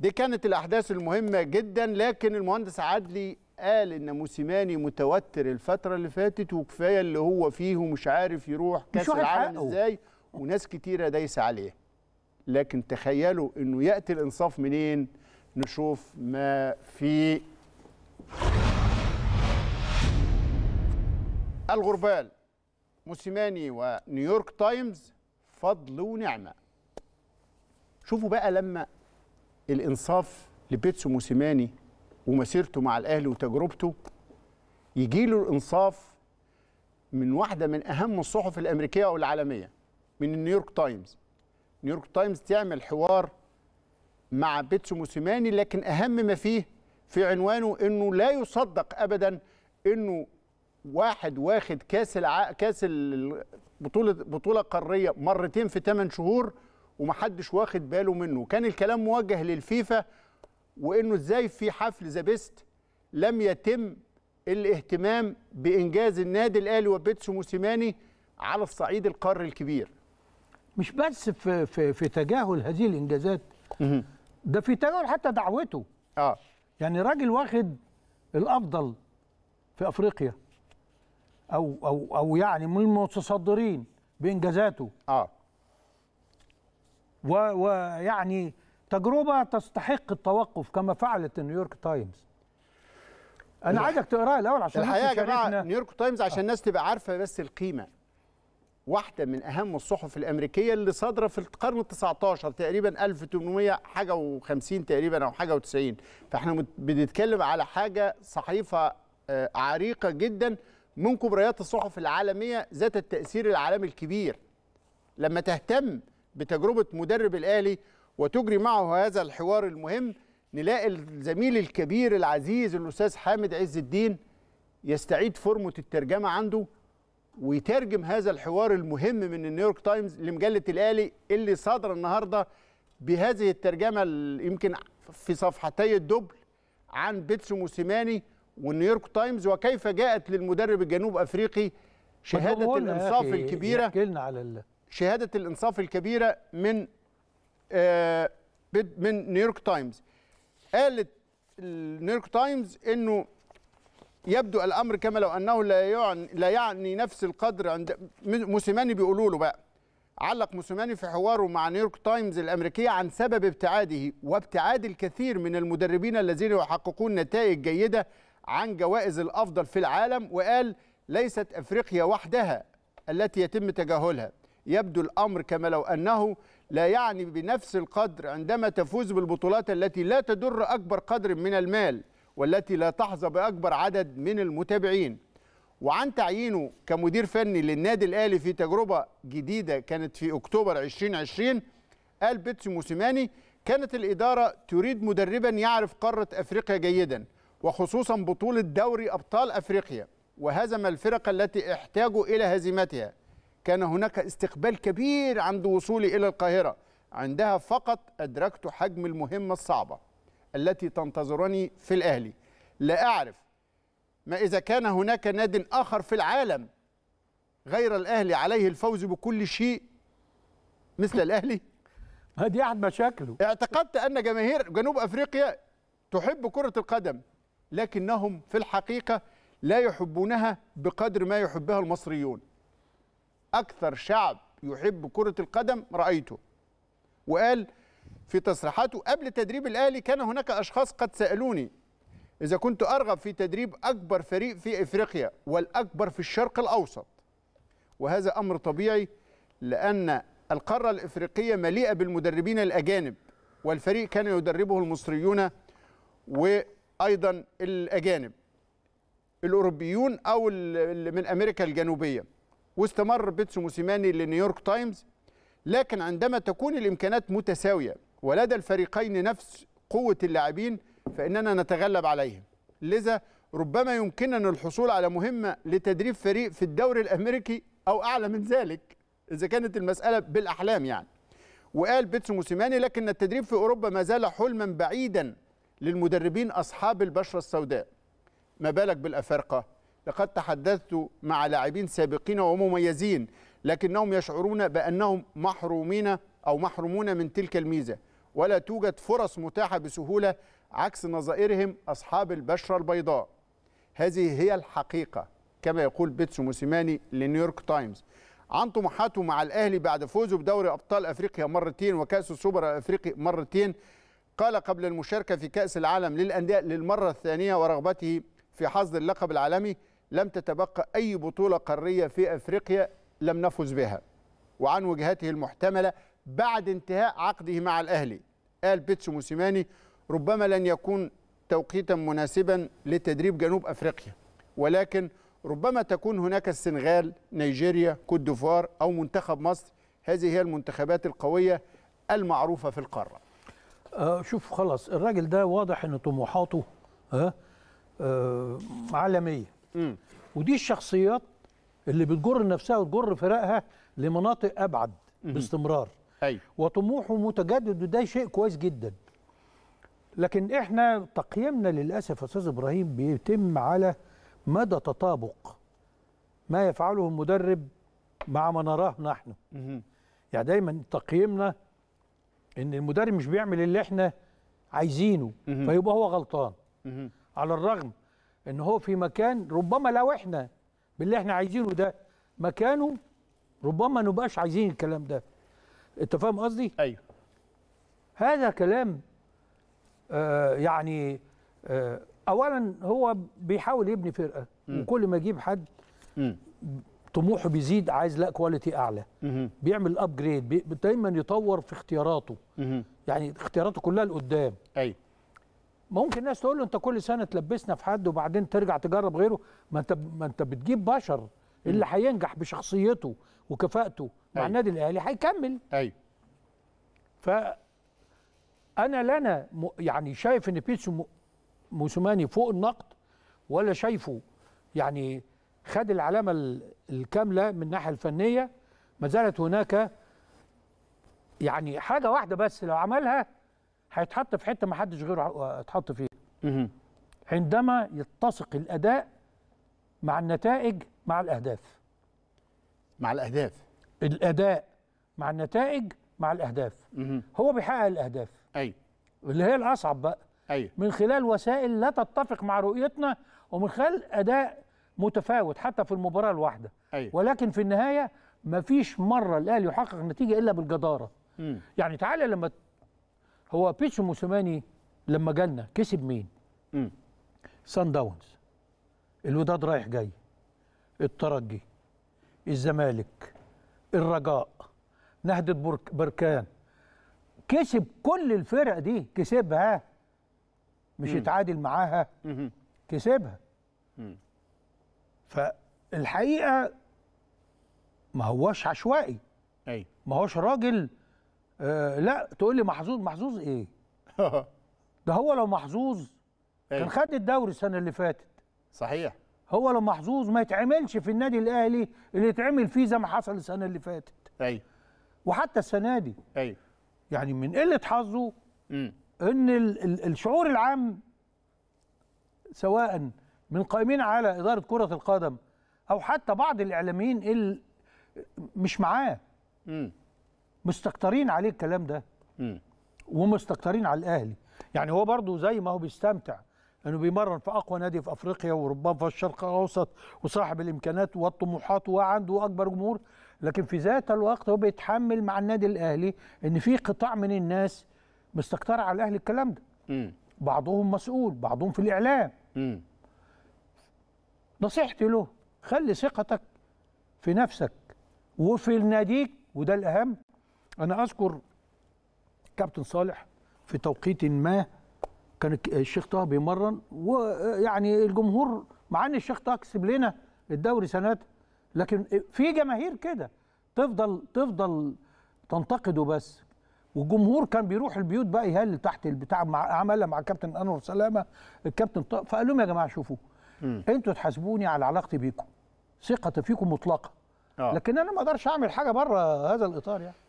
دي كانت الاحداث المهمه جدا لكن المهندس عدلي قال ان موسيماني متوتر الفتره اللي فاتت وكفايه اللي هو فيه ومش عارف يروح كاس العالم ازاي وناس كتيره دايسه عليه لكن تخيلوا انه ياتي الانصاف منين نشوف ما في الغربال موسيماني ونيويورك تايمز فضل ونعمه شوفوا بقى لما الانصاف لبيتسو موسيماني ومسيرته مع الاهلي وتجربته يجي له الانصاف من واحده من اهم الصحف الامريكيه او العالميه من النيويورك تايمز نيويورك تايمز تعمل حوار مع بيتسو موسيماني لكن اهم ما فيه في عنوانه انه لا يصدق ابدا انه واحد واخد كاس الع... كاس بطوله بطوله قاريه مرتين في 8 شهور ومحدش واخد باله منه كان الكلام موجه للفيفا وانه ازاي في حفل ذا بيست لم يتم الاهتمام بانجاز النادي الاهلي وبيتسو موسيماني على الصعيد القاري الكبير مش بس في في, في تجاهل هذه الانجازات ده في تجاهل حتى دعوته اه يعني راجل واخد الافضل في افريقيا او او او يعني من المتصدرين بانجازاته اه ويعني تجربه تستحق التوقف كما فعلت النيويورك تايمز انا عايزك تقراها الاول عشان الحقيقه يا جماعه نيويورك تايمز عشان آه. الناس تبقى عارفه بس القيمه واحده من اهم الصحف الامريكيه اللي صادره في القرن ال19 تقريبا 1800 حاجه و50 تقريبا او حاجه و90 فاحنا بنتكلم على حاجه صحيفه آه، عريقه جدا من كبريات الصحف العالميه ذات التاثير العالمي الكبير لما تهتم بتجربه مدرب الاهلي وتجري معه هذا الحوار المهم نلاقي الزميل الكبير العزيز الاستاذ حامد عز الدين يستعيد فورمه الترجمه عنده ويترجم هذا الحوار المهم من نيويورك تايمز لمجله الاهلي اللي صادره النهارده بهذه الترجمه يمكن في صفحتي الدبل عن بيتسو موسيماني والنيويورك تايمز وكيف جاءت للمدرب الجنوب افريقي شهاده الانصاف الكبيره على شهاده الانصاف الكبيره من آه، من نيويورك تايمز قالت نيويورك تايمز انه يبدو الامر كما لو انه لا يعني لا يعني نفس القدر عند موسيماني بيقولوا له بقى علق موسيماني في حواره مع نيويورك تايمز الامريكيه عن سبب ابتعاده وابتعاد الكثير من المدربين الذين يحققون نتائج جيده عن جوائز الافضل في العالم وقال ليست افريقيا وحدها التي يتم تجاهلها يبدو الأمر كما لو أنه لا يعني بنفس القدر عندما تفوز بالبطولات التي لا تدر أكبر قدر من المال والتي لا تحظى بأكبر عدد من المتابعين وعن تعيينه كمدير فني للنادي الأهلي في تجربة جديدة كانت في أكتوبر 2020 قال بيتسي موسيماني كانت الإدارة تريد مدربا يعرف قارة أفريقيا جيدا وخصوصا بطولة دوري أبطال أفريقيا وهزم الفرق التي احتاجوا إلى هزيمتها كان هناك استقبال كبير عند وصولي إلى القاهرة عندها فقط أدركت حجم المهمة الصعبة التي تنتظرني في الأهلي لا أعرف ما إذا كان هناك ناد آخر في العالم غير الأهلي عليه الفوز بكل شيء مثل الأهلي ما دي أحد مشاكله اعتقدت أن جماهير جنوب أفريقيا تحب كرة القدم لكنهم في الحقيقة لا يحبونها بقدر ما يحبها المصريون اكثر شعب يحب كره القدم رايته وقال في تصريحاته قبل تدريب الاهلي كان هناك اشخاص قد سالوني اذا كنت ارغب في تدريب اكبر فريق في افريقيا والاكبر في الشرق الاوسط وهذا امر طبيعي لان القاره الافريقيه مليئه بالمدربين الاجانب والفريق كان يدربه المصريون وايضا الاجانب الاوروبيون او من امريكا الجنوبيه واستمر بيتسو موسيماني لنيويورك تايمز لكن عندما تكون الإمكانات متساوية ولدى الفريقين نفس قوة اللاعبين فإننا نتغلب عليهم لذا ربما يمكننا الحصول على مهمة لتدريب فريق في الدوري الأمريكي أو أعلى من ذلك إذا كانت المسألة بالأحلام يعني وقال بيتسو موسيماني لكن التدريب في أوروبا ما زال حلما بعيدا للمدربين أصحاب البشرة السوداء ما بالك بالأفارقة لقد تحدثت مع لاعبين سابقين ومميزين لكنهم يشعرون بأنهم محرومين أو محرومون من تلك الميزة ولا توجد فرص متاحة بسهولة عكس نظائرهم أصحاب البشرة البيضاء هذه هي الحقيقة كما يقول بيتسو موسيماني لنيويورك تايمز عن طموحاته مع الأهلي بعد فوزه بدوري أبطال أفريقيا مرتين وكأس السوبر الأفريقي مرتين قال قبل المشاركة في كأس العالم للأندية للمرة الثانية ورغبته في حصد اللقب العالمي لم تتبقى أي بطولة قارية في أفريقيا لم نفز بها وعن وجهته المحتملة بعد انتهاء عقده مع الأهلي قال بيتسو موسيماني ربما لن يكون توقيتا مناسبا لتدريب جنوب أفريقيا ولكن ربما تكون هناك السنغال نيجيريا كوت ديفوار أو منتخب مصر هذه هي المنتخبات القوية المعروفة في القارة آه شوف خلاص الراجل ده واضح ان طموحاته آه آه عالميه م. ودي الشخصيات اللي بتجر نفسها وتجر فرقها لمناطق ابعد م. باستمرار أي. وطموحه متجدد وده شيء كويس جدا لكن احنا تقييمنا للاسف يا استاذ ابراهيم بيتم على مدى تطابق ما يفعله المدرب مع ما نراه نحن يعني دايما تقييمنا ان المدرب مش بيعمل اللي احنا عايزينه فيبقى هو غلطان على الرغم ان هو في مكان ربما لو احنا باللي احنا عايزينه ده مكانه ربما نبقاش عايزين الكلام ده انت فاهم قصدي ايوه هذا كلام آه يعني آه اولا هو بيحاول يبني فرقه م. وكل ما يجيب حد م. طموحه بيزيد عايز لا كواليتي اعلى م. بيعمل ابجريد بي دايما يطور في اختياراته م. يعني اختياراته كلها لقدام ايوه ممكن الناس تقول له انت كل سنه تلبسنا في حد وبعدين ترجع تجرب غيره ما انت ما انت بتجيب بشر اللي هينجح بشخصيته وكفاءته مع أيوه. النادي الاهلي هيكمل ايوه ف انا لنا يعني شايف ان بيتسو موسوماني فوق النقد ولا شايفه يعني خد العلامه الكامله من الناحيه الفنيه ما زالت هناك يعني حاجه واحده بس لو عملها هيتحط في حته ما حدش غيره اتحط فيها عندما يتسق الاداء مع النتائج مع الاهداف مع الاهداف الاداء مع النتائج مع الاهداف هو بيحقق الاهداف ايوه اللي هي الاصعب بقى ايوه من خلال وسائل لا تتفق مع رؤيتنا ومن خلال اداء متفاوت حتى في المباراه الواحده أيوة. ولكن في النهايه ما فيش مره الاهلي يحقق نتيجه الا بالجداره مم. يعني تعالى لما هو بيتسو موسيماني لما جالنا كسب مين؟ امم سان داونز الوداد رايح جاي الترجي الزمالك الرجاء نهضة برك بركان كسب كل الفرق دي كسبها مش مم. اتعادل معاها كسبها مم. فالحقيقه ما هوش عشوائي أي. ما هوش راجل آه، لا تقول لي محظوظ محظوظ ايه ده هو لو محظوظ أيه؟ كان خد الدوري السنه اللي فاتت صحيح هو لو محظوظ ما يتعملش في النادي الاهلي اللي يتعمل فيه زي ما حصل السنه اللي فاتت ايوه وحتى السنه دي ايوه يعني من قله حظه ان الـ الـ الشعور العام سواء من قائمين على اداره كره القدم او حتى بعض الاعلاميين اللي مش معاه مستكترين عليه الكلام ده ومستكترين على الاهلي يعني هو برضه زي ما هو بيستمتع انه بيمرن في اقوى نادي في افريقيا وربما في الشرق الاوسط وصاحب الامكانات والطموحات وعنده اكبر جمهور لكن في ذات الوقت هو بيتحمل مع النادي الاهلي ان في قطاع من الناس مستكتر على الاهلي الكلام ده بعضهم مسؤول بعضهم في الاعلام نصيحتي له خلي ثقتك في نفسك وفي ناديك وده الاهم انا اذكر كابتن صالح في توقيت ما كان الشيخ طه بيمرن ويعني الجمهور مع ان الشيخ طه كسب لنا الدوري سنه لكن في جماهير كده تفضل تفضل تنتقده بس والجمهور كان بيروح البيوت بقى يهلل تحت البتاع مع عملها مع كابتن انور سلامه الكابتن طه فقال لهم يا جماعه شوفوا انتوا تحاسبوني على علاقتي بيكم ثقتي فيكم مطلقه آه. لكن انا ما اقدرش اعمل حاجه بره هذا الاطار يعني